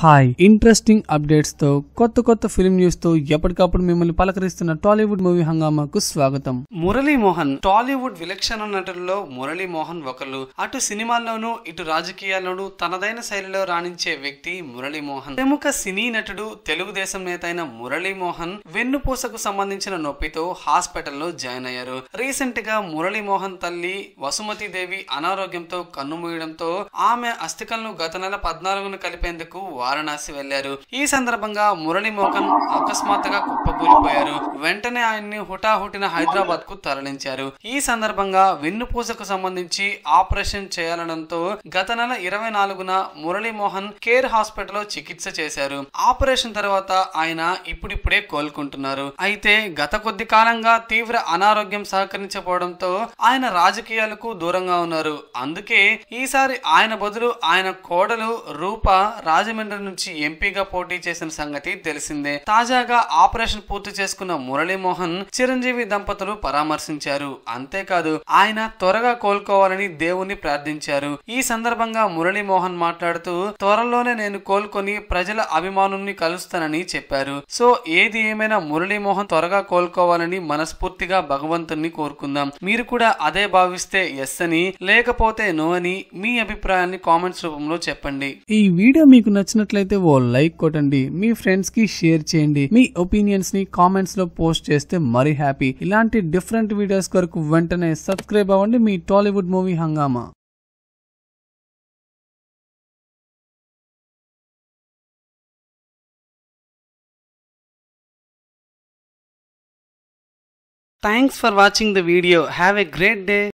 Hi interesting అప్డేట్స్తో కొత్త కొత్త film news తో ఎప్పటికప్పుడు మిమ్మల్ని పలకరిస్తున్న టాలీవుడ్ మూవీ హంగామాకు స్వాగతం మురళీమోహన్ టాలీవుడ్ విలక్షణ నటుల్లో మోహన్ ఒకరు అటు సినిమాల్లోనూ ఇటు రాజకీయాల్లోనూ తనదైన శైలిలో రాణించే వ్యక్తి మురళీమోహన్ ప్రముఖ సినీ నటుడు తెలుగుదేశం నేత అయిన మోహన్ వెన్నుపూసకు సంబంధించిన నొప్పితో హాస్పిటల్లో జాయిన్ అయ్యారు రీసెంట్ గా మోహన్ తల్లి వసుమతి దేవి అనారోగ్యంతో కన్నుమూయడంతో ఆమె అస్థికలను గత నెల పద్నాలుగున కలిపేందుకు వారణాసి వెళ్లారు ఈ సందర్భంగా మురళి మోహన్ అకస్మాత్తుగా కుప్పకూలిపోయారు వెంటనే ఆయన్ని హుటాహుటిన హైదరాబాద్ కు తరలించారు ఈ సందర్భంగా వెన్నుపూసకు సంబంధించి ఆపరేషన్ చేయాలడంతో గత నెల ఇరవై నాలుగున మురళీమోహన్ మోహన్ కేర్ లో చికిత్స చేశారు ఆపరేషన్ తర్వాత ఆయన ఇప్పుడిప్పుడే కోలుకుంటున్నారు అయితే గత కొద్ది కాలంగా తీవ్ర అనారోగ్యం సహకరించకపోవడంతో ఆయన రాజకీయాలకు దూరంగా ఉన్నారు అందుకే ఈసారి ఆయన బదులు ఆయన కోడలు రూప రాజమండ్రి నుంచి ఎంపీగా పోటీ చేసిన సంగతి తెలిసిందే తాజాగా ఆపరేషన్ పూర్తి చేసుకున్న మురళీమోహన్ చిరంజీవి దంపతులు పరామర్శించారు అంతేకాదు ఆయన త్వరగా కోలుకోవాలని దేవుణ్ణి ప్రార్థించారు ఈ సందర్భంగా మురళీమోహన్ మాట్లాడుతూ త్వరలోనే నేను కోలుకొని ప్రజల అభిమానుల్ని కలుస్తానని చెప్పారు సో ఏది ఏమైనా మురళీమోహన్ త్వరగా కోలుకోవాలని మనస్ఫూర్తిగా భగవంతుణ్ణి కోరుకుందాం మీరు కూడా అదే భావిస్తే ఎస్ అని లేకపోతే నో అని మీ అభిప్రాయాన్ని కామెంట్స్ రూపంలో చెప్పండి ఈ వీడియో మీకు నచ్చిన నచ్చినట్లయితే ఓ లైక్ కొట్టండి మీ ఫ్రెండ్స్ కి షేర్ చేయండి మీ ఒపీనియన్స్ ని కామెంట్స్ లో పోస్ట్ చేస్తే మరీ హ్యాపీ ఇలాంటి డిఫరెంట్ వీడియోస్ కొరకు వెంటనే సబ్స్క్రైబ్ అవ్వండి మీ టాలీవుడ్ మూవీ హంగామా Thanks for watching the video. Have a great day.